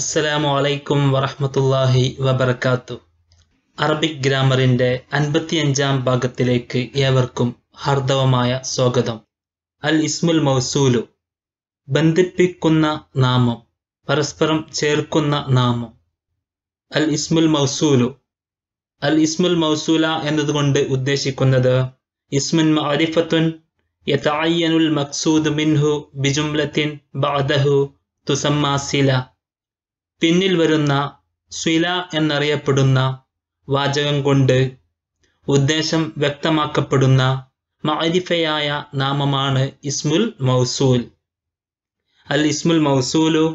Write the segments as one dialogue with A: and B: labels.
A: അസ്സലാമു അലൈക്കും വറഹമത്തല്ലാഹി വബർക്കാത്തു അറബിക് ഗ്രാമറിൻ്റെ അൻപത്തിയഞ്ചാം ഭാഗത്തിലേക്ക് ഏവർക്കും ഹർദവമായ സ്വാഗതം അൽ ഇസ്മുൽ മൗസൂലു ബന്ധിപ്പിക്കുന്ന നാമം പരസ്പരം ചേർക്കുന്ന നാമം അൽ ഇസ്മുൽ മൗസൂലു അൽ ഇസ്മുൽ മൗസൂല എന്നതുകൊണ്ട് ഉദ്ദേശിക്കുന്നത് ഇസ്മുൻ മഅരിഫത്തുൻ യതഅയ്യനുൽ മക്സൂദ് മിൻഹു ബിജുംലത്തിൻ ബാദഹു തുസമ്മാസില പിന്നിൽ വരുന്ന സ്വില എന്നറിയപ്പെടുന്ന വാചകം കൊണ്ട് ഉദ്ദേശം വ്യക്തമാക്കപ്പെടുന്ന മഅരിഫയായ നാമമാണ് ഇസ്മുൽ മൗസൂൽ അൽ ഇസ്മുൽ മൗസൂലു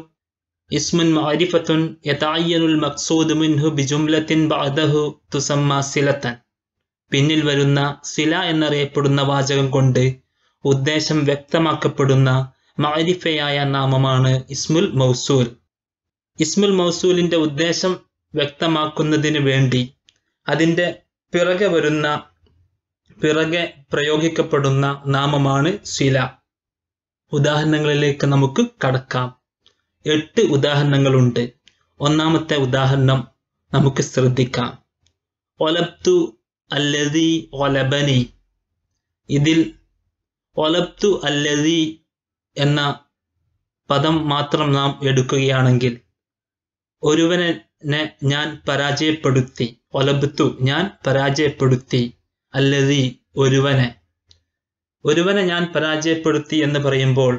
A: ഇസ്മുൻ മഅരിഫത്തുൻ യതായ്യനുൽ മഖ്സൂദ് മിൻഹു ബിജുംലത്തിൻ ബഅദഹു തുസമ്മ സിലത്തൻ പിന്നിൽ വരുന്ന സില എന്നറിയപ്പെടുന്ന വാചകം കൊണ്ട് ഉദ്ദേശം വ്യക്തമാക്കപ്പെടുന്ന മഅരിഫയായ നാമമാണ് ഇസ്മുൽ മൗസൂൽ ഇസ്മുൽ മൗസൂലിന്റെ ഉദ്ദേശം വ്യക്തമാക്കുന്നതിന് വേണ്ടി അതിൻ്റെ പിറകെ വരുന്ന പിറകെ പ്രയോഗിക്കപ്പെടുന്ന നാമമാണ് ശില ഉദാഹരണങ്ങളിലേക്ക് നമുക്ക് കടക്കാം എട്ട് ഉദാഹരണങ്ങളുണ്ട് ഒന്നാമത്തെ ഉദാഹരണം നമുക്ക് ശ്രദ്ധിക്കാം ഒലബ്തു അല്ലതി ഒലബനി ഇതിൽ ഒലബ്തു അല്ലതി എന്ന പദം മാത്രം നാം എടുക്കുകയാണെങ്കിൽ ഒരുവനെ ഞാൻ പരാജയപ്പെടുത്തി ഒലബത്തു ഞാൻ പരാജയപ്പെടുത്തി അല്ലതി ഒരുവനെ ഒരുവനെ ഞാൻ പരാജയപ്പെടുത്തി എന്ന് പറയുമ്പോൾ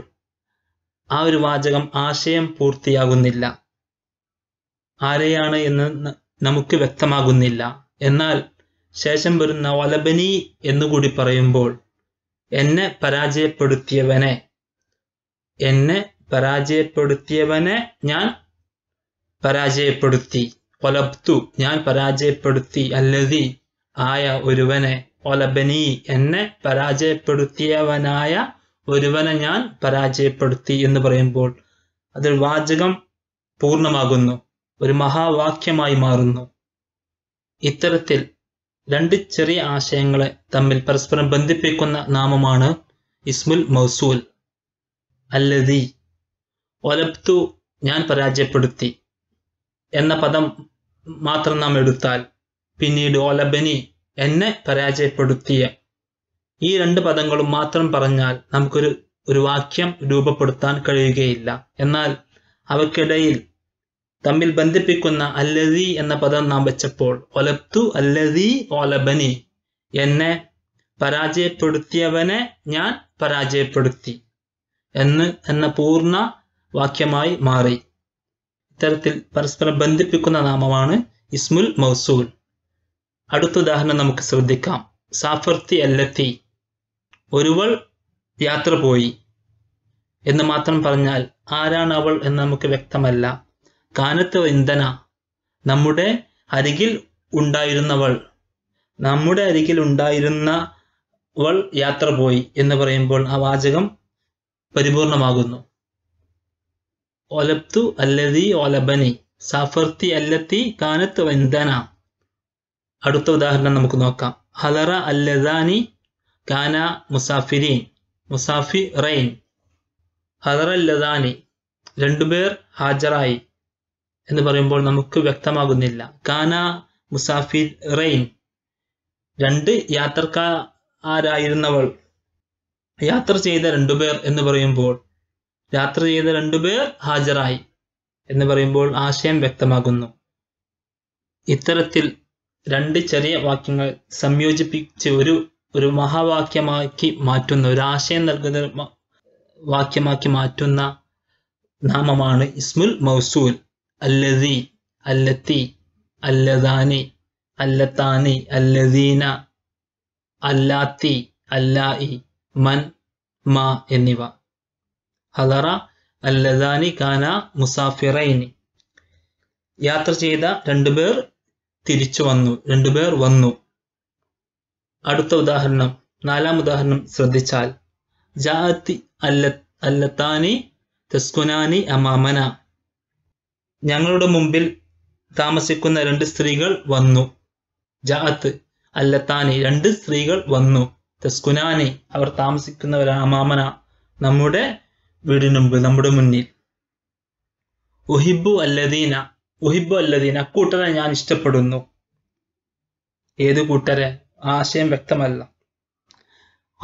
A: ആ ഒരു വാചകം ആശയം പൂർത്തിയാകുന്നില്ല ആരെയാണ് എന്ന് നമുക്ക് വ്യക്തമാകുന്നില്ല എന്നാൽ ശേഷം വരുന്ന ഒലബനി എന്നുകൂടി പറയുമ്പോൾ എന്നെ പരാജയപ്പെടുത്തിയവനെ എന്നെ പരാജയപ്പെടുത്തിയവനെ ഞാൻ പരാജയപ്പെടുത്തി കൊലബ്തു ഞാൻ പരാജയപ്പെടുത്തി അല്ലതി ആയ ഒരുവനെ ഒലബനി എന്നെ പരാജയപ്പെടുത്തിയവനായ ഒരുവനെ ഞാൻ പരാജയപ്പെടുത്തി എന്ന് പറയുമ്പോൾ അതിൽ വാചകം പൂർണ്ണമാകുന്നു ഒരു മഹാവാക്യമായി മാറുന്നു ഇത്തരത്തിൽ രണ്ട് ചെറിയ ആശയങ്ങളെ തമ്മിൽ പരസ്പരം ബന്ധിപ്പിക്കുന്ന നാമമാണ് ഇസ്മുൽ മൗസൂൽ അല്ലതി ഒലബ്തു ഞാൻ പരാജയപ്പെടുത്തി എന്ന പദം മാത്രം നാം എടുത്താൽ പിന്നീട് ഓലബനി എന്നെ പരാജയപ്പെടുത്തിയ ഈ രണ്ട് പദങ്ങളും മാത്രം പറഞ്ഞാൽ നമുക്കൊരു ഒരു വാക്യം രൂപപ്പെടുത്താൻ കഴിയുകയില്ല എന്നാൽ അവക്കിടയിൽ തമ്മിൽ ബന്ധിപ്പിക്കുന്ന അല്ലതി എന്ന പദം നാം വെച്ചപ്പോൾ ഒലത്തു അല്ലതി ഓലബനി എന്നെ പരാജയപ്പെടുത്തിയവനെ ഞാൻ പരാജയപ്പെടുത്തി എന്ന് എന്ന പൂർണ്ണ വാക്യമായി മാറി ഇത്തരത്തിൽ പരസ്പരം ബന്ധിപ്പിക്കുന്ന നാമമാണ് ഇസ്മുൽ മൗസൂൽ അടുത്ത ഉദാഹരണം നമുക്ക് ശ്രദ്ധിക്കാം സാഫർത്തി അല്ലത്തി ഒരുവൾ യാത്ര പോയി എന്ന് മാത്രം പറഞ്ഞാൽ ആരാണ് അവൾ എന്ന് നമുക്ക് വ്യക്തമല്ല കാനത്ത് ഇന്ധന നമ്മുടെ അരികിൽ ഉണ്ടായിരുന്നവൾ നമ്മുടെ അരികിൽ ഉണ്ടായിരുന്നവൾ യാത്ര പോയി എന്ന് പറയുമ്പോൾ ആ വാചകം പരിപൂർണമാകുന്നു ഒലബ്തു അല്ലതി ഒലബനി സഫർത്തി അല്ലത്തി കാനത്ത് വന്ദന അടുത്ത ഉദാഹരണം നമുക്ക് നോക്കാം ഹലറ അല്ലദാനി കാന മുസാഫിരീൻ മുസാഫി റൈൻ ഹലറ അല്ലദാനി രണ്ടുപേർ ഹാജറായി എന്ന് പറയുമ്പോൾ നമുക്ക് വ്യക്തമാകുന്നില്ല കാന മുസാഫി റൈൻ രണ്ട് യാത്രക്കാരായിരുന്നവൾ യാത്ര ചെയ്ത രണ്ടുപേർ എന്ന് പറയുമ്പോൾ യാത്ര ചെയ്ത രണ്ടുപേർ ഹാജരായി എന്ന് പറയുമ്പോൾ ആശയം വ്യക്തമാകുന്നു ഇത്തരത്തിൽ രണ്ട് ചെറിയ വാക്യങ്ങൾ സംയോജിപ്പിച്ച് ഒരു ഒരു മഹാവാക്യമാക്കി മാറ്റുന്ന ഒരു ആശയം നൽകുന്ന വാക്യമാക്കി മാറ്റുന്ന നാമമാണ് ഇസ്മുൽ മൗസൂൽ അല്ലതി അല്ലത്തി അല്ലതാനി അല്ലത്താനി അല്ലദീന അല്ലാത്തി അല്ലായി മൻ മാ എന്നിവ ഹദറ അല്ലദാനി കാന മുസാഫിറൈനി യാത്ര ചെയ്ത രണ്ടുപേർ തിരിച്ചു വന്നു രണ്ടുപേർ വന്നു അടുത്ത ഉദാഹരണം നാലാം ഉദാഹരണം ശ്രദ്ധിച്ചാൽ ജാഅത്തി അല്ല അല്ലത്താനി തസ്കുനാനി അമാമന ഞങ്ങളുടെ മുമ്പിൽ താമസിക്കുന്ന രണ്ട് സ്ത്രീകൾ വന്നു ജാഅത്ത് അല്ലത്താനി രണ്ട് സ്ത്രീകൾ വന്നു തസ്കുനാനി അവർ താമസിക്കുന്നവരാണ് അമാമന നമ്മുടെ വീടിനുമ്പ് നമ്മുടെ മുന്നിൽ ഉഹിബു അല്ലദീന ഉഹിബു അല്ലദീന അക്കൂട്ടരെ ഞാൻ ഇഷ്ടപ്പെടുന്നു ഏത് കൂട്ടരെ ആശയം വ്യക്തമല്ല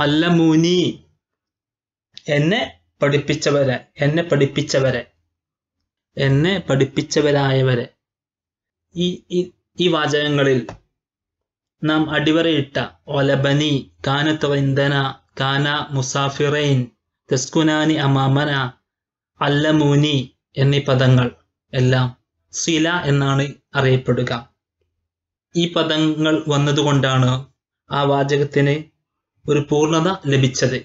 A: അല്ലമൂനി എന്നെ പഠിപ്പിച്ചവരെ എന്നെ പഠിപ്പിച്ചവരെ എന്നെ പഠിപ്പിച്ചവരായവരെ ഈ ഈ വാചകങ്ങളിൽ നാം അടിവരയിട്ട ഒലബനി കാനത്ത് വൈന്ദന കാന മുസാഫിറൈൻ തെസ്കുനാനി അമാമന അല്ലമൂനി എന്നീ പദങ്ങൾ എല്ലാം സില എന്നാണ് അറിയപ്പെടുക ഈ പദങ്ങൾ വന്നതുകൊണ്ടാണ് ആ വാചകത്തിന് ഒരു പൂർണ്ണത ലഭിച്ചത്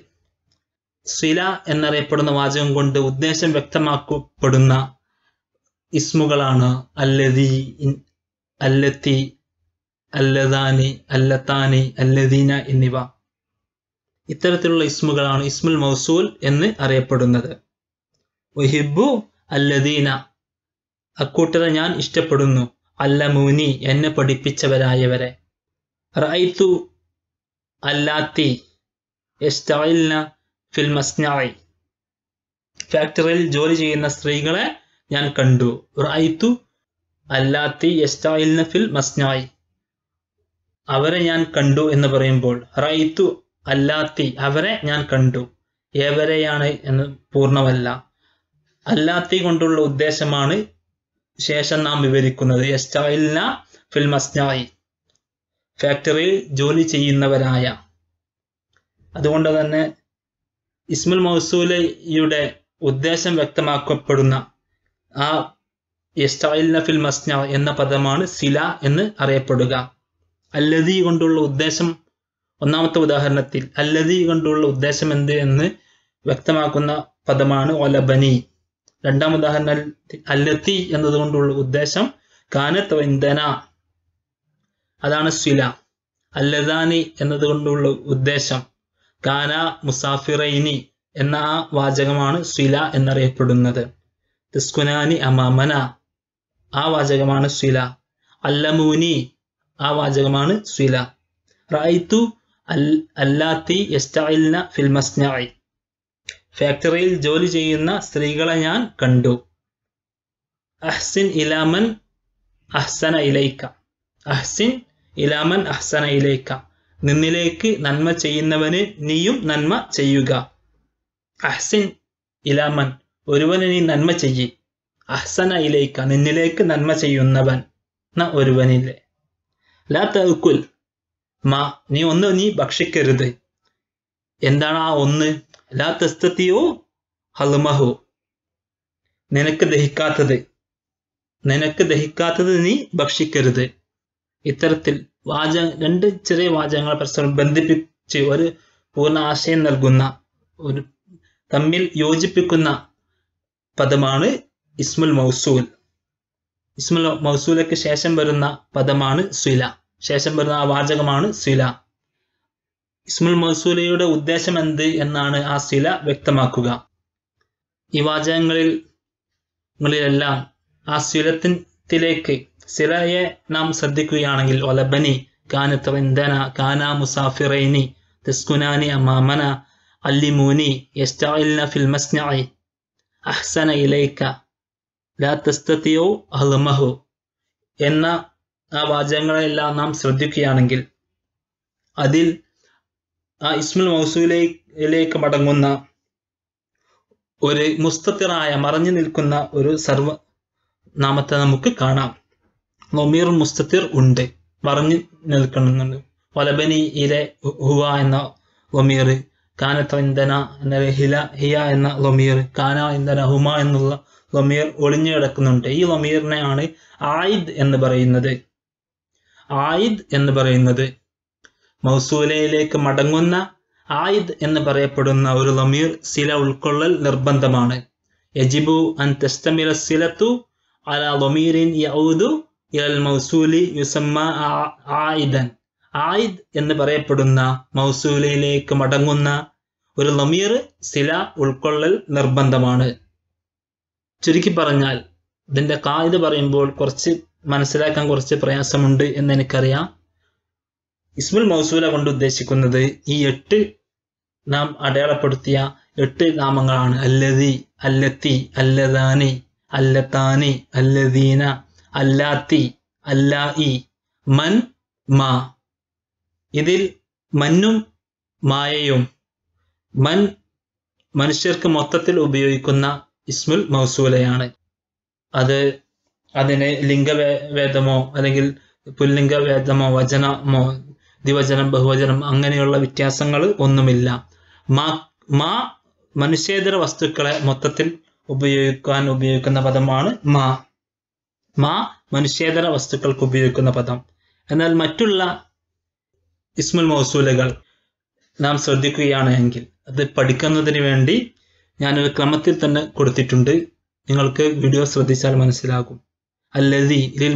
A: സില എന്നറിയപ്പെടുന്ന വാചകം കൊണ്ട് ഉദ്ദേശം വ്യക്തമാക്കപ്പെടുന്ന ഇസ്മുകളാണ് അല്ലതി അല്ലത്തി അല്ലതാനി അല്ലത്താനി അല്ലദീന എന്നിവ ഇത്തരത്തിലുള്ള ഇസ്മുകളാണ് ഇസ്മുൽ മൗസൂൽ എന്ന് അറിയപ്പെടുന്നത് ഒഹിബു അല്ലദീന അക്കൂട്ടരെ ഞാൻ ഇഷ്ടപ്പെടുന്നു മൂനി എന്നെ പഠിപ്പിച്ചവരായവരെ റൈത്തു അല്ലാത്തി ഫിൽ ഫാക്ടറിയിൽ ജോലി ചെയ്യുന്ന സ്ത്രീകളെ ഞാൻ കണ്ടു റൈത്തു അല്ലാത്തി ഫിൽ മസ്നായി അവരെ ഞാൻ കണ്ടു എന്ന് പറയുമ്പോൾ റൈത്തു അല്ലാത്തി അവരെ ഞാൻ കണ്ടു ഏവരെയാണ് എന്ന് പൂർണ്ണമല്ല അല്ലാത്തി കൊണ്ടുള്ള ഉദ്ദേശമാണ് ശേഷം നാം വിവരിക്കുന്നത് ഫിൽമസ്നായി ഫാക്ടറിയിൽ ജോലി ചെയ്യുന്നവരായ അതുകൊണ്ട് തന്നെ ഇസ്മുൽ മൗസൂലയുടെ ഉദ്ദേശം വ്യക്തമാക്കപ്പെടുന്ന ആ യസ്റ്റൈലിന ഫിൽ മസ്ന എന്ന പദമാണ് സില എന്ന് അറിയപ്പെടുക അല്ലതി കൊണ്ടുള്ള ഉദ്ദേശം ഒന്നാമത്തെ ഉദാഹരണത്തിൽ അല്ലതി കൊണ്ടുള്ള ഉദ്ദേശം എന്ത് എന്ന് വ്യക്തമാക്കുന്ന പദമാണ് ഒലബനി രണ്ടാം ഉദാഹരണത്തിൽ അല്ലത്തി എന്നതുകൊണ്ടുള്ള ഉദ്ദേശം കാനത്ത് വൈന്ദന അതാണ് സ്വില അല്ലദാനി എന്നതുകൊണ്ടുള്ള ഉദ്ദേശം കാന മുസാഫിറൈനി എന്ന ആ വാചകമാണ് സ്വില എന്നറിയപ്പെടുന്നത് തിസ്കുനാനി അമാമന ആ വാചകമാണ് സ്വില അല്ലമൂനി ആ വാചകമാണ് സ്വില റായിത്തു അല്ലാത്തി എസ്റ്റൈലിന ഫിൽ ഫാക്ടറിയിൽ ജോലി ചെയ്യുന്ന സ്ത്രീകളെ ഞാൻ കണ്ടു അഹ്സിൻ ഇലാമൻ അഹ്സന ഇലൈക്ക അഹ്സിൻ ഇലാമൻ അഹ്സന ഇലൈക്ക നിന്നിലേക്ക് നന്മ ചെയ്യുന്നവന് നീയും നന്മ ചെയ്യുക അഹ്സിൻ ഇലാമൻ ഒരുവന് നീ നന്മ ചെയ്യി അഹ്സന ഇലൈക്ക നിന്നിലേക്ക് നന്മ ചെയ്യുന്നവൻ ന ഒരുവനില്ലേ ലാ തൽക്കുൽ മാ നീ ഒന്ന് നീ ഭക്ഷിക്കരുത് എന്താണ് ആ ഒന്ന് എല്ലാ തസ്തത്തിയോ ഹലുമഹു നിനക്ക് ദഹിക്കാത്തത് നിനക്ക് ദഹിക്കാത്തത് നീ ഭക്ഷിക്കരുത് ഇത്തരത്തിൽ വാച രണ്ട് ചെറിയ വാചകങ്ങൾ പരസ്പരം ബന്ധിപ്പിച്ച് ഒരു പൂർണ്ണ ആശയം നൽകുന്ന ഒരു തമ്മിൽ യോജിപ്പിക്കുന്ന പദമാണ് ഇസ്മുൽ മൗസൂൽ ഇസ്മുൽ മൗസൂലയ്ക്ക് ശേഷം വരുന്ന പദമാണ് സുല ശേഷം വരുന്ന ആ വാചകമാണ് സില ഇസ്മുൽ മസൂലയുടെ ഉദ്ദേശം എന്ത് എന്നാണ് ആ സില വ്യക്തമാക്കുക ഈ വാചകങ്ങളിൽ ങ്ങളിലെല്ലാം ആ സിലത്തിലേക്ക് സിലയെ നാം ശ്രദ്ധിക്കുകയാണെങ്കിൽ ഒലബനി കാനത്ത് വെന്തന കാന മുസാഫിറൈനി തസ്കുനാനി അമാമന അല്ലിമൂനി യസ്റ്റായിൽന ഫിൽമസ്നായി അഹ്സന ഇലൈക്ക ലാ തസ്തത്തിയോ അഹ്ലമഹു എന്ന ആ വാചകങ്ങളെല്ലാം നാം ശ്രദ്ധിക്കുകയാണെങ്കിൽ അതിൽ ആ ഇസ്മുൽ മൗസൂലേക്ക് മടങ്ങുന്ന ഒരു മുസ്തത്തിറായ മറഞ്ഞു നിൽക്കുന്ന ഒരു സർവ നാമത്തെ നമുക്ക് കാണാം നൊമീർ മുസ്തത്തിർ ഉണ്ട് മറഞ്ഞു നിൽക്കുന്നുണ്ട് വലബനി ഇലെ ഹുവ എന്ന ലൊമീർ കാനത്ത ഇന്ധന എന്ന ഹില ഹിയ എന്ന ലൊമീർ കാന ഇന്ധന ഹുമ എന്നുള്ള ലൊമീർ ഒളിഞ്ഞു കിടക്കുന്നുണ്ട് ഈ ലൊമീറിനെയാണ് ആയിദ് എന്ന് പറയുന്നത് ആയിദ് എന്ന് പറയുന്നത് മൗസൂലയിലേക്ക് മടങ്ങുന്ന ആയിദ് എന്ന് പറയപ്പെടുന്ന ഒരു ലമീർ സില ഉൾക്കൊള്ളൽ നിർബന്ധമാണ് യജിബു അൻ തെസ്തമില സിലത്തു അല ലൊമീറിൻ യൗദു ഇൽ മൗസൂലി യുസമ്മ ആയിദൻ ആയിദ് എന്ന് പറയപ്പെടുന്ന മൗസൂലയിലേക്ക് മടങ്ങുന്ന ഒരു ലമീർ സില ഉൾക്കൊള്ളൽ നിർബന്ധമാണ് ചുരുക്കി പറഞ്ഞാൽ ഇതിൻ്റെ കായിത പറയുമ്പോൾ കുറച്ച് മനസ്സിലാക്കാൻ കുറച്ച് പ്രയാസമുണ്ട് എന്ന് എനിക്കറിയാം ഇസ്മുൽ മൗസൂല കൊണ്ട് ഉദ്ദേശിക്കുന്നത് ഈ എട്ട് നാം അടയാളപ്പെടുത്തിയ എട്ട് നാമങ്ങളാണ് അല്ലതി അല്ലത്തി അല്ലദാനി അല്ലത്താനി അല്ലദീന അല്ലാത്തി അല്ലാ ഇ മൻ മാ ഇതിൽ മന്നും മായയും മൻ മനുഷ്യർക്ക് മൊത്തത്തിൽ ഉപയോഗിക്കുന്ന ഇസ്മുൽ മൗസൂലയാണ് അത് അതിനെ വേദമോ അല്ലെങ്കിൽ വേദമോ വചനമോ ദിവചനം ബഹുവചനം അങ്ങനെയുള്ള വ്യത്യാസങ്ങൾ ഒന്നുമില്ല മാ മാ മനുഷ്യേതര വസ്തുക്കളെ മൊത്തത്തിൽ ഉപയോഗിക്കാൻ ഉപയോഗിക്കുന്ന പദമാണ് മാ മാ മനുഷ്യേതര വസ്തുക്കൾക്ക് ഉപയോഗിക്കുന്ന പദം എന്നാൽ മറ്റുള്ള ഇസ്മുൽ മൗസൂലുകൾ നാം ശ്രദ്ധിക്കുകയാണ് എങ്കിൽ അത് പഠിക്കുന്നതിന് വേണ്ടി ഞാനൊരു ക്രമത്തിൽ തന്നെ കൊടുത്തിട്ടുണ്ട് നിങ്ങൾക്ക് വീഡിയോ ശ്രദ്ധിച്ചാൽ മനസ്സിലാകും അല്ലതി ലിൽ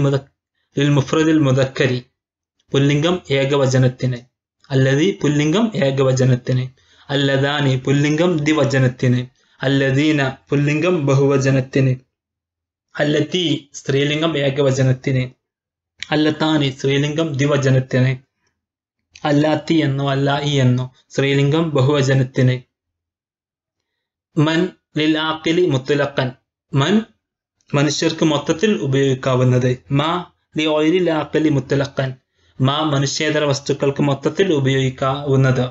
A: ലിൽമുഫ്രദിൽ മുതക്കരി പുല്ലിംഗം ഏകവചനത്തിന് അല്ലതി പുല്ലിംഗം ഏകവചനത്തിന് അല്ലദാനി പുല്ലിംഗം ദിവചനത്തിന് അല്ലദീന പുല്ലിംഗം ബഹുവചനത്തിന് അല്ലത്തി സ്ത്രീലിംഗം ഏകവചനത്തിന് അല്ലത്താനി സ്ത്രീലിംഗം ദിവചനത്തിന് അല്ലാത്തി എന്നോ അല്ലാ ഇ എന്നോ സ്ത്രീലിംഗം ബഹുവചനത്തിന് മൻ ലിലാക്കിലി മുത്തുലക്കൻ മൻ മനുഷ്യർക്ക് മൊത്തത്തിൽ ഉപയോഗിക്കാവുന്നത് മാ ലി ഓയിലി ലാക്കലി മുത്തലക്കൻ മാ മനുഷ്യേതര വസ്തുക്കൾക്ക് മൊത്തത്തിൽ ഉപയോഗിക്കാവുന്നത്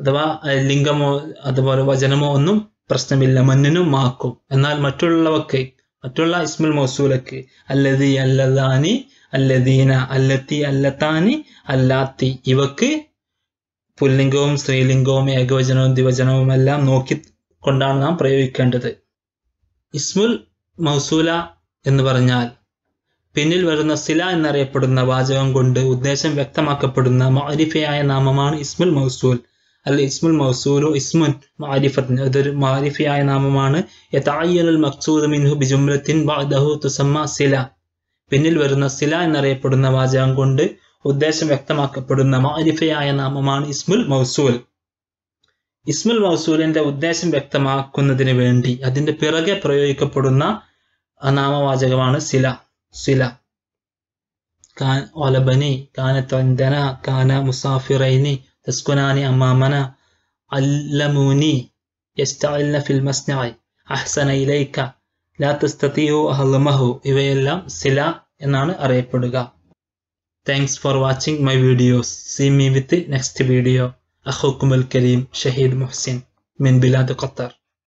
A: അഥവാ ലിംഗമോ അതുപോലെ വചനമോ ഒന്നും പ്രശ്നമില്ല മന്നിനും മാക്കും എന്നാൽ മറ്റുള്ളവക്ക് മറ്റുള്ള ഇസ്മുൽ മൗസൂലക്ക് അല്ലതി അല്ലതാനി അല്ലദീന അല്ലത്തി അല്ലത്താനി അല്ലാത്തി ഇവക്ക് പുല്ലിംഗവും സ്ത്രീലിംഗവും ഏകവചനവും ദ്വിവചനവും എല്ലാം നോക്കി കൊണ്ടാണ് നാം പ്രയോഗിക്കേണ്ടത് ഇസ്മുൽ മൗസൂല എന്ന് പറഞ്ഞാൽ പിന്നിൽ വരുന്ന സില എന്നറിയപ്പെടുന്ന വാചകം കൊണ്ട് ഉദ്ദേശം വ്യക്തമാക്കപ്പെടുന്ന മാരിഫയായ നാമമാണ് ഇസ്മുൽ മൗസൂൽ അല്ലെ ഇസ്മുൽ മൗസൂലു ഇസ്മുൻ മാരിഫത്തിന് അതൊരു മാരിഫയായ നാമമാണ് യഥായ്യലുൽ മിൻഹു സില പിന്നിൽ വരുന്ന സില എന്നറിയപ്പെടുന്ന വാചകം കൊണ്ട് ഉദ്ദേശം വ്യക്തമാക്കപ്പെടുന്ന മാരിഫയായ നാമമാണ് ഇസ്മുൽ മൗസൂൽ ഇസ്മുൽ മൗസൂലിന്റെ ഉദ്ദേശം വ്യക്തമാക്കുന്നതിന് വേണ്ടി അതിന്റെ പിറകെ പ്രയോഗിക്കപ്പെടുന്ന നാമവാചകമാണ് സില സില ഒലബനി കാന തൊന്തന കാന മുസാഫിറൈനി തസ്കുനാനി അമ്മാമന അല്ലമൂനി യസ്റ്റഅൽന ഫിൽ അഹ്സന ഇലൈക ലാ അഹ്ലമഹു ഇവയെല്ലാം സില എന്നാണ് അറിയപ്പെടുക thanks for watching my videos see me with next video أخوكم الكريم شهيد محسن من بلاد قطر